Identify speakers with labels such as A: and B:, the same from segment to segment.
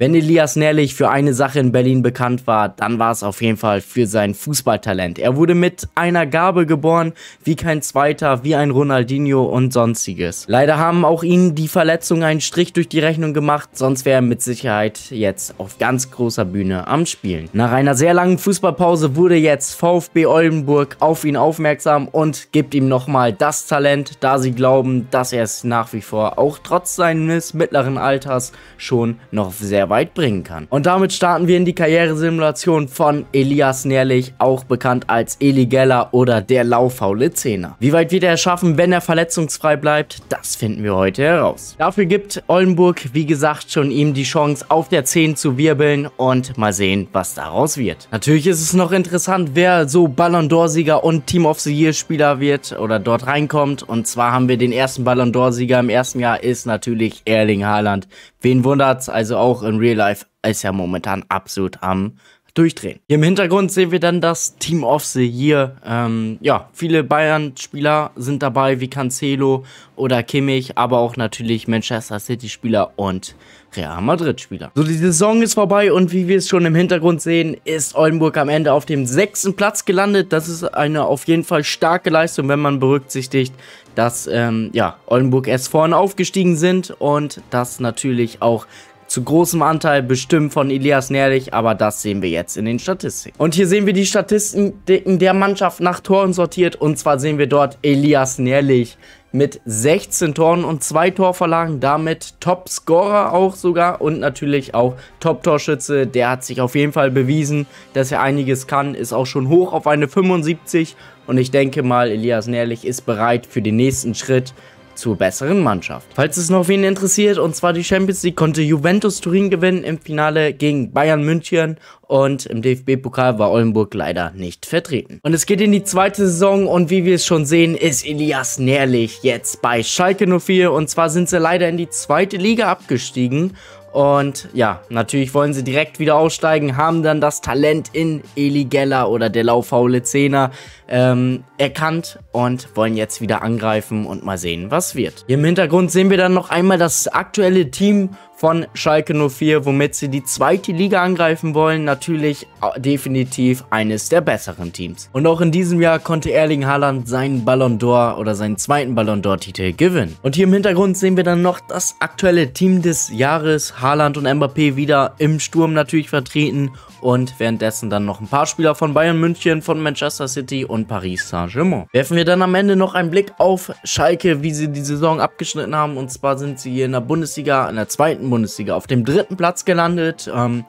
A: Wenn Elias Nerlich für eine Sache in Berlin bekannt war, dann war es auf jeden Fall für sein Fußballtalent. Er wurde mit einer Gabe geboren, wie kein zweiter, wie ein Ronaldinho und sonstiges. Leider haben auch ihnen die Verletzungen einen Strich durch die Rechnung gemacht, sonst wäre er mit Sicherheit jetzt auf ganz großer Bühne am Spielen. Nach einer sehr langen Fußballpause wurde jetzt VfB Oldenburg auf ihn aufmerksam und gibt ihm nochmal das Talent, da sie glauben, dass er es nach wie vor auch trotz seines mittleren Alters schon noch sehr sehr weit bringen kann. Und damit starten wir in die Karrieresimulation von Elias Nährlich, auch bekannt als Eli Geller oder der lauffaule Zehner. Wie weit wird er es schaffen, wenn er verletzungsfrei bleibt, das finden wir heute heraus. Dafür gibt Oldenburg, wie gesagt, schon ihm die Chance, auf der 10 zu wirbeln und mal sehen, was daraus wird. Natürlich ist es noch interessant, wer so Ballon d'Or-Sieger und Team of the Year-Spieler wird oder dort reinkommt. Und zwar haben wir den ersten Ballon d'Or-Sieger im ersten Jahr, ist natürlich Erling Haaland. Wen wundert's? Also auch in in Real Life ist ja momentan absolut am durchdrehen. Hier im Hintergrund sehen wir dann das Team of the Year. Ähm, ja, viele Bayern-Spieler sind dabei, wie Cancelo oder Kimmich, aber auch natürlich Manchester City-Spieler und Real Madrid-Spieler. So, die Saison ist vorbei und wie wir es schon im Hintergrund sehen, ist Oldenburg am Ende auf dem sechsten Platz gelandet. Das ist eine auf jeden Fall starke Leistung, wenn man berücksichtigt, dass ähm, ja, Oldenburg erst vorne aufgestiegen sind und das natürlich auch zu großem Anteil bestimmt von Elias Nährlich, aber das sehen wir jetzt in den Statistiken. Und hier sehen wir die Statistiken der Mannschaft nach Toren sortiert und zwar sehen wir dort Elias Nährlich mit 16 Toren und zwei Torverlagen, damit Topscorer auch sogar und natürlich auch Top-Torschütze. Der hat sich auf jeden Fall bewiesen, dass er einiges kann, ist auch schon hoch auf eine 75 und ich denke mal, Elias Nährlich ist bereit für den nächsten Schritt zur besseren Mannschaft. Falls es noch wen interessiert, und zwar die Champions League, konnte Juventus Turin gewinnen im Finale gegen Bayern München und im DFB-Pokal war Oldenburg leider nicht vertreten. Und es geht in die zweite Saison und wie wir es schon sehen, ist Elias Nährlich jetzt bei Schalke 04 und zwar sind sie leider in die zweite Liga abgestiegen und ja, natürlich wollen sie direkt wieder aussteigen, haben dann das Talent in Eli Geller oder der laufaule Zehner ähm, erkannt und wollen jetzt wieder angreifen und mal sehen, was wird. Hier Im Hintergrund sehen wir dann noch einmal das aktuelle Team von Schalke 04, womit sie die zweite Liga angreifen wollen, natürlich äh, definitiv eines der besseren Teams. Und auch in diesem Jahr konnte Erling Haaland seinen Ballon d'Or oder seinen zweiten Ballon d'Or Titel gewinnen. Und hier im Hintergrund sehen wir dann noch das aktuelle Team des Jahres, Haaland und Mbappé wieder im Sturm natürlich vertreten und währenddessen dann noch ein paar Spieler von Bayern München, von Manchester City und Paris Saint-Germain. Werfen wir dann am Ende noch einen Blick auf Schalke, wie sie die Saison abgeschnitten haben und zwar sind sie hier in der Bundesliga, in der zweiten Bundesliga auf dem dritten Platz gelandet. Ähm,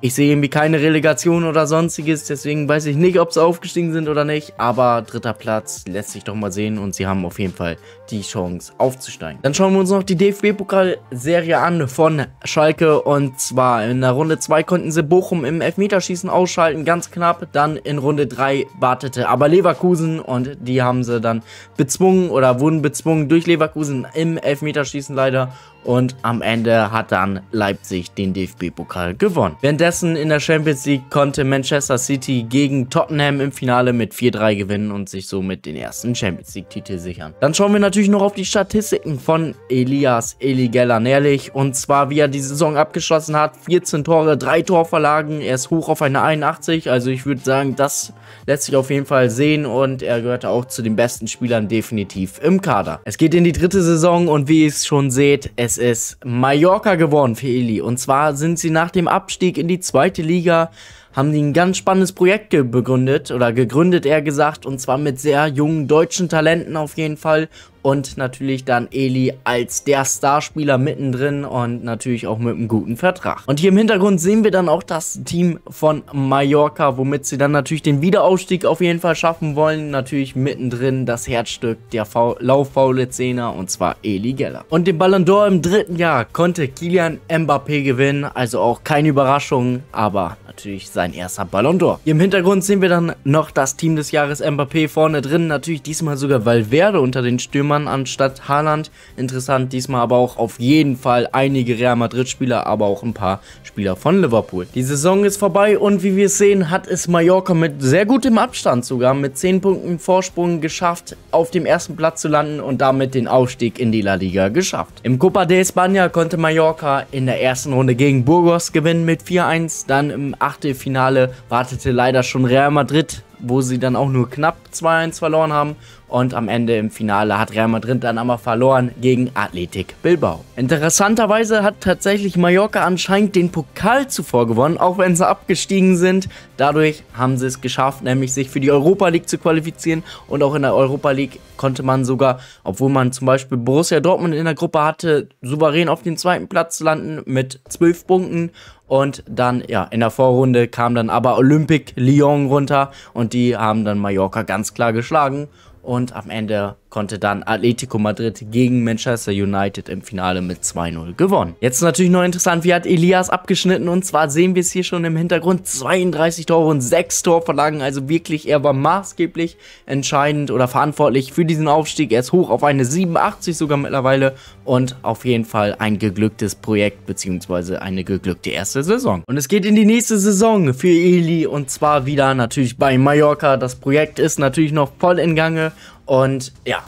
A: ich sehe irgendwie keine Relegation oder sonstiges, deswegen weiß ich nicht, ob sie aufgestiegen sind oder nicht. Aber dritter Platz lässt sich doch mal sehen und sie haben auf jeden Fall die Chance aufzusteigen. Dann schauen wir uns noch die DFB-Pokalserie an von Schalke. Und zwar in der Runde 2 konnten sie Bochum im Elfmeterschießen ausschalten, ganz knapp. Dann in Runde 3 wartete aber Leverkusen und die haben sie dann bezwungen oder wurden bezwungen durch Leverkusen im Elfmeterschießen leider. Und am Ende hat dann Leipzig den DFB-Pokal gewonnen. Während Währenddessen in der Champions League konnte Manchester City gegen Tottenham im Finale mit 4-3 gewinnen und sich somit den ersten Champions League-Titel sichern. Dann schauen wir natürlich noch auf die Statistiken von Elias Eli gellan und zwar wie er die Saison abgeschlossen hat. 14 Tore, 3 Torverlagen, er ist hoch auf eine 81, also ich würde sagen, das lässt sich auf jeden Fall sehen und er gehörte auch zu den besten Spielern definitiv im Kader. Es geht in die dritte Saison und wie ihr es schon seht, es ist Mallorca geworden für Eli und zwar sind sie nach dem Abstieg in die zweite Liga, haben die ein ganz spannendes Projekt begründet oder gegründet, eher gesagt, und zwar mit sehr jungen deutschen Talenten auf jeden Fall und natürlich dann Eli als der Starspieler mittendrin und natürlich auch mit einem guten Vertrag. Und hier im Hintergrund sehen wir dann auch das Team von Mallorca, womit sie dann natürlich den Wiederaufstieg auf jeden Fall schaffen wollen. Natürlich mittendrin das Herzstück der lauffaule Zehner und zwar Eli Geller. Und den Ballon d'Or im dritten Jahr konnte Kilian Mbappé gewinnen, also auch keine Überraschung, aber natürlich sein erster Ballon d'Or. Hier im Hintergrund sehen wir dann noch das Team des Jahres Mbappé vorne drin, natürlich diesmal sogar Valverde unter den Stürmern Mann anstatt Haaland. Interessant diesmal aber auch auf jeden Fall einige Real Madrid-Spieler, aber auch ein paar Spieler von Liverpool. Die Saison ist vorbei und wie wir es sehen, hat es Mallorca mit sehr gutem Abstand sogar mit 10 Punkten Vorsprung geschafft, auf dem ersten Platz zu landen und damit den Aufstieg in die La Liga geschafft. Im Copa de España konnte Mallorca in der ersten Runde gegen Burgos gewinnen mit 4-1, dann im Achtelfinale wartete leider schon Real Madrid wo sie dann auch nur knapp 2-1 verloren haben. Und am Ende im Finale hat Real Madrid dann aber verloren gegen Athletic Bilbao. Interessanterweise hat tatsächlich Mallorca anscheinend den Pokal zuvor gewonnen, auch wenn sie abgestiegen sind. Dadurch haben sie es geschafft, nämlich sich für die Europa League zu qualifizieren. Und auch in der Europa League konnte man sogar, obwohl man zum Beispiel Borussia Dortmund in der Gruppe hatte, souverän auf den zweiten Platz landen mit 12 Punkten. Und dann, ja, in der Vorrunde kam dann aber Olympique Lyon runter und die haben dann Mallorca ganz klar geschlagen. Und am Ende konnte dann Atletico Madrid gegen Manchester United im Finale mit 2-0 gewonnen. Jetzt ist natürlich noch interessant, wie hat Elias abgeschnitten und zwar sehen wir es hier schon im Hintergrund, 32 Tore und 6 Torverlagen, also wirklich, er war maßgeblich entscheidend oder verantwortlich für diesen Aufstieg, er ist hoch auf eine 87 sogar mittlerweile und auf jeden Fall ein geglücktes Projekt beziehungsweise eine geglückte erste Saison. Und es geht in die nächste Saison für Eli und zwar wieder natürlich bei Mallorca, das Projekt ist natürlich noch voll in Gange und ja,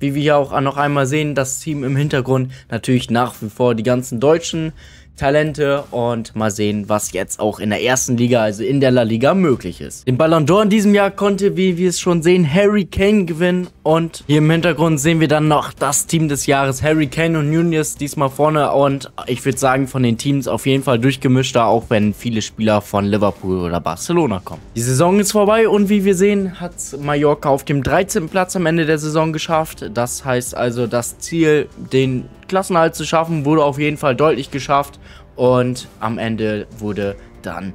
A: wie wir hier auch noch einmal sehen, das Team im Hintergrund natürlich nach wie vor die ganzen Deutschen, Talente und mal sehen, was jetzt auch in der ersten Liga, also in der La Liga, möglich ist. Den Ballon d'Or in diesem Jahr konnte, wie wir es schon sehen, Harry Kane gewinnen und hier im Hintergrund sehen wir dann noch das Team des Jahres, Harry Kane und Nunez diesmal vorne und ich würde sagen, von den Teams auf jeden Fall durchgemischter, auch wenn viele Spieler von Liverpool oder Barcelona kommen. Die Saison ist vorbei und wie wir sehen, hat Mallorca auf dem 13. Platz am Ende der Saison geschafft. Das heißt also, das Ziel, den Klassenhalt zu schaffen, wurde auf jeden Fall deutlich geschafft. Und am Ende wurde dann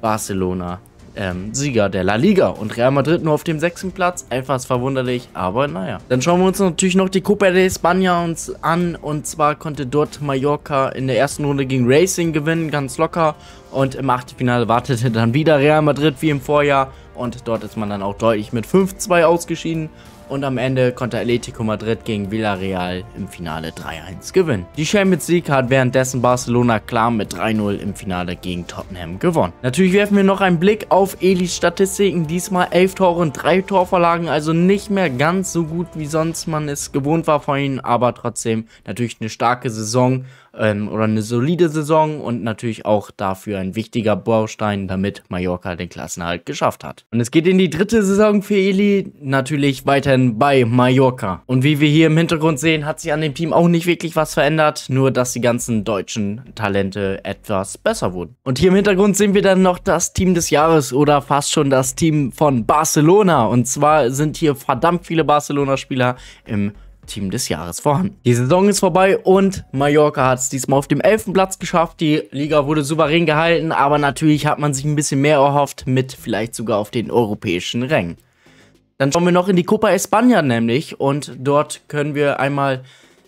A: Barcelona ähm, Sieger der La Liga und Real Madrid nur auf dem sechsten Platz. Etwas verwunderlich, aber naja. Dann schauen wir uns natürlich noch die Copa de España uns an und zwar konnte dort Mallorca in der ersten Runde gegen Racing gewinnen, ganz locker. Und im Achtelfinale wartete dann wieder Real Madrid wie im Vorjahr und dort ist man dann auch deutlich mit 5-2 ausgeschieden und am Ende konnte Atletico Madrid gegen Villarreal im Finale 3-1 gewinnen. Die Champions League hat währenddessen Barcelona klar mit 3-0 im Finale gegen Tottenham gewonnen. Natürlich werfen wir noch einen Blick auf Elis Statistiken, diesmal 11 Tore und 3 Torverlagen, also nicht mehr ganz so gut wie sonst man es gewohnt war von ihnen, aber trotzdem natürlich eine starke Saison ähm, oder eine solide Saison und natürlich auch dafür ein wichtiger Baustein, damit Mallorca den Klassenhalt geschafft hat. Und es geht in die dritte Saison für Eli, natürlich weiterhin bei Mallorca. Und wie wir hier im Hintergrund sehen, hat sich an dem Team auch nicht wirklich was verändert, nur dass die ganzen deutschen Talente etwas besser wurden. Und hier im Hintergrund sehen wir dann noch das Team des Jahres oder fast schon das Team von Barcelona. Und zwar sind hier verdammt viele Barcelona-Spieler im Team des Jahres vorhanden. Die Saison ist vorbei und Mallorca hat es diesmal auf dem 11. Platz geschafft. Die Liga wurde souverän gehalten, aber natürlich hat man sich ein bisschen mehr erhofft, mit vielleicht sogar auf den europäischen Rängen. Dann schauen wir noch in die Copa España nämlich und dort können wir einmal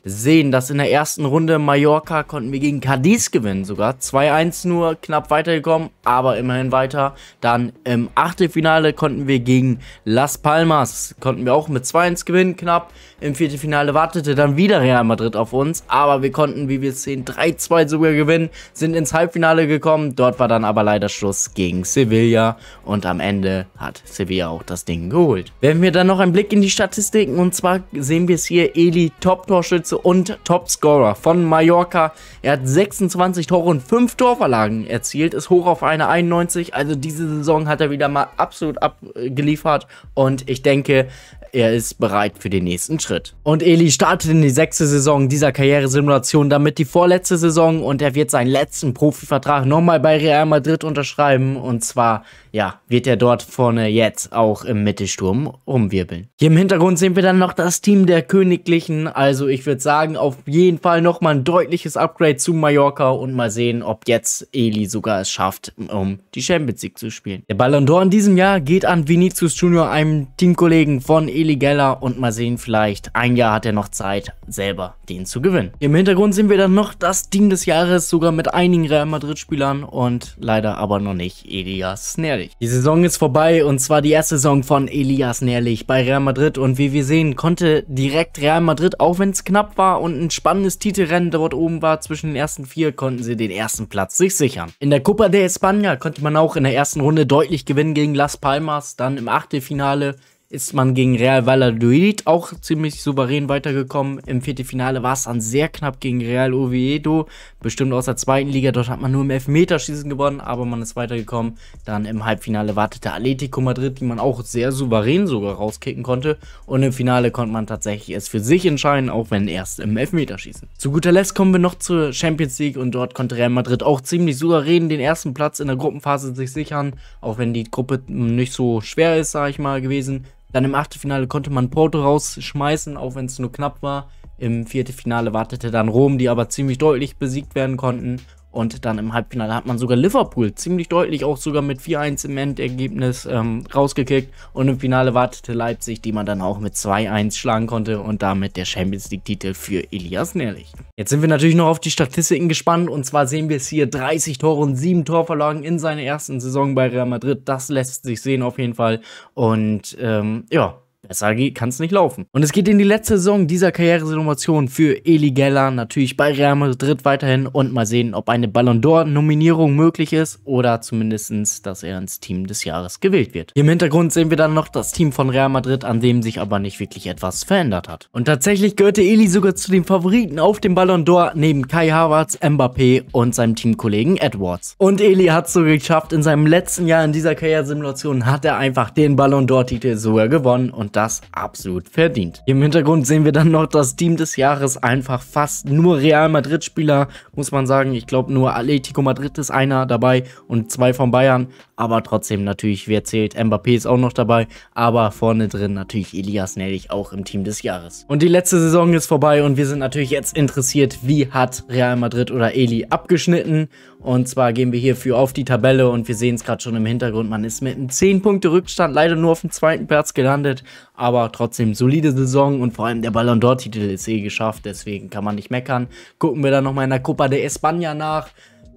A: sehen, dass in der ersten Runde Mallorca konnten wir gegen Cadiz gewinnen sogar. 2-1 nur, knapp weitergekommen, aber immerhin weiter. Dann im Achtelfinale konnten wir gegen Las Palmas, konnten wir auch mit 2-1 gewinnen, knapp. Im Viertelfinale wartete dann wieder Real Madrid auf uns, aber wir konnten, wie wir sehen, 3-2 sogar gewinnen, sind ins Halbfinale gekommen. Dort war dann aber leider Schluss gegen Sevilla und am Ende hat Sevilla auch das Ding geholt. Werfen wir dann noch einen Blick in die Statistiken und zwar sehen wir es hier, Eli Top-Torschütze und Topscorer von Mallorca. Er hat 26 Tore und 5 Torverlagen erzielt, ist hoch auf eine 91. Also diese Saison hat er wieder mal absolut abgeliefert und ich denke, er ist bereit für den nächsten Schritt. Und Eli startet in die sechste Saison dieser Karrieresimulation, damit die vorletzte Saison und er wird seinen letzten Profivertrag nochmal bei Real Madrid unterschreiben und zwar, ja, wird er dort vorne jetzt auch im Mittelsturm umwirbeln. Hier im Hintergrund sehen wir dann noch das Team der Königlichen, also ich würde sagen, auf jeden Fall nochmal ein deutliches Upgrade zu Mallorca und mal sehen, ob jetzt Eli sogar es schafft, um die Champions League zu spielen. Der Ballon d'Or in diesem Jahr geht an Vinicius Junior, einem Teamkollegen von Eli Eli Geller und mal sehen, vielleicht ein Jahr hat er noch Zeit, selber den zu gewinnen. Im Hintergrund sehen wir dann noch das Team des Jahres, sogar mit einigen Real Madrid-Spielern und leider aber noch nicht Elias Nerlich. Die Saison ist vorbei und zwar die erste Saison von Elias Nerlich bei Real Madrid und wie wir sehen, konnte direkt Real Madrid, auch wenn es knapp war und ein spannendes Titelrennen dort oben war, zwischen den ersten vier konnten sie den ersten Platz sich sichern. In der Copa de España konnte man auch in der ersten Runde deutlich gewinnen gegen Las Palmas, dann im Achtelfinale ist man gegen Real Valladolid auch ziemlich souverän weitergekommen. Im Viertelfinale war es dann sehr knapp gegen Real Oviedo, bestimmt aus der zweiten Liga. Dort hat man nur im Elfmeterschießen gewonnen, aber man ist weitergekommen. Dann im Halbfinale wartete Atletico Madrid, die man auch sehr souverän sogar rauskicken konnte. Und im Finale konnte man tatsächlich es für sich entscheiden, auch wenn erst im Elfmeterschießen. Zu guter Letzt kommen wir noch zur Champions League und dort konnte Real Madrid auch ziemlich souverän den ersten Platz in der Gruppenphase sich sichern, auch wenn die Gruppe nicht so schwer ist, sage ich mal, gewesen. Dann im Achtelfinale konnte man Porto rausschmeißen, auch wenn es nur knapp war. Im Viertelfinale wartete dann Rom, die aber ziemlich deutlich besiegt werden konnten. Und dann im Halbfinale hat man sogar Liverpool ziemlich deutlich auch sogar mit 4-1 im Endergebnis ähm, rausgekickt. Und im Finale wartete Leipzig, die man dann auch mit 2-1 schlagen konnte und damit der Champions League-Titel für Elias Nährlich. Jetzt sind wir natürlich noch auf die Statistiken gespannt. Und zwar sehen wir es hier 30 Tore und 7 Torverlagen in seiner ersten Saison bei Real Madrid. Das lässt sich sehen auf jeden Fall. Und ähm, ja, Besser kann es nicht laufen. Und es geht in die letzte Saison dieser Karrieresimulation für Eli Geller, natürlich bei Real Madrid weiterhin und mal sehen, ob eine Ballon d'Or-Nominierung möglich ist oder zumindestens, dass er ins Team des Jahres gewählt wird. Im Hintergrund sehen wir dann noch das Team von Real Madrid, an dem sich aber nicht wirklich etwas verändert hat. Und tatsächlich gehörte Eli sogar zu den Favoriten auf dem Ballon d'Or neben Kai Havertz, Mbappé und seinem Teamkollegen Edwards. Und Eli hat es so geschafft, in seinem letzten Jahr in dieser Karrieresimulation hat er einfach den Ballon d'Or-Titel sogar gewonnen und das absolut verdient. Im Hintergrund sehen wir dann noch das Team des Jahres, einfach fast nur Real Madrid-Spieler, muss man sagen. Ich glaube, nur Atletico Madrid ist einer dabei und zwei von Bayern aber trotzdem natürlich, wer zählt, Mbappé ist auch noch dabei, aber vorne drin natürlich Elias Nellich auch im Team des Jahres. Und die letzte Saison ist vorbei und wir sind natürlich jetzt interessiert, wie hat Real Madrid oder Eli abgeschnitten und zwar gehen wir hierfür auf die Tabelle und wir sehen es gerade schon im Hintergrund, man ist mit einem 10-Punkte-Rückstand leider nur auf dem zweiten Platz gelandet, aber trotzdem solide Saison und vor allem der Ballon d'Or-Titel ist eh geschafft, deswegen kann man nicht meckern. Gucken wir dann nochmal in der Copa de España nach.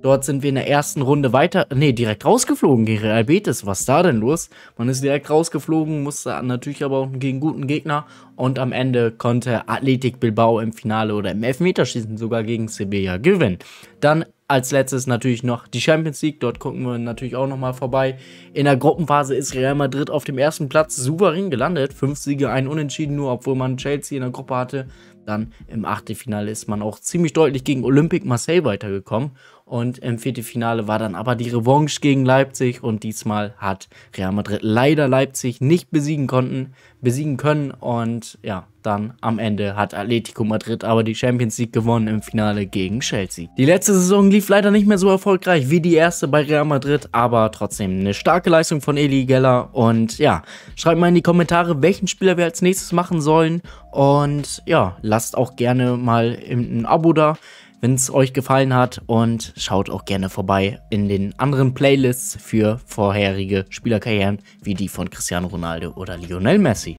A: Dort sind wir in der ersten Runde weiter, nee, direkt rausgeflogen gegen Real Betis. Was ist da denn los? Man ist direkt rausgeflogen, musste natürlich aber auch gegen guten Gegner. Und am Ende konnte Athletic Bilbao im Finale oder im Elfmeterschießen sogar gegen Sevilla gewinnen. Dann als letztes natürlich noch die Champions League. Dort gucken wir natürlich auch nochmal vorbei. In der Gruppenphase ist Real Madrid auf dem ersten Platz souverän gelandet. Fünf Siege, ein Unentschieden, nur obwohl man Chelsea in der Gruppe hatte. Dann im Achtelfinale ist man auch ziemlich deutlich gegen Olympique Marseille weitergekommen. Und im Viertelfinale war dann aber die Revanche gegen Leipzig und diesmal hat Real Madrid leider Leipzig nicht besiegen konnten, besiegen können und ja, dann am Ende hat Atletico Madrid aber die Champions League gewonnen im Finale gegen Chelsea. Die letzte Saison lief leider nicht mehr so erfolgreich wie die erste bei Real Madrid, aber trotzdem eine starke Leistung von Eli Geller und ja, schreibt mal in die Kommentare, welchen Spieler wir als nächstes machen sollen und ja, lasst auch gerne mal ein Abo da wenn es euch gefallen hat und schaut auch gerne vorbei in den anderen Playlists für vorherige Spielerkarrieren wie die von Cristiano Ronaldo oder Lionel Messi.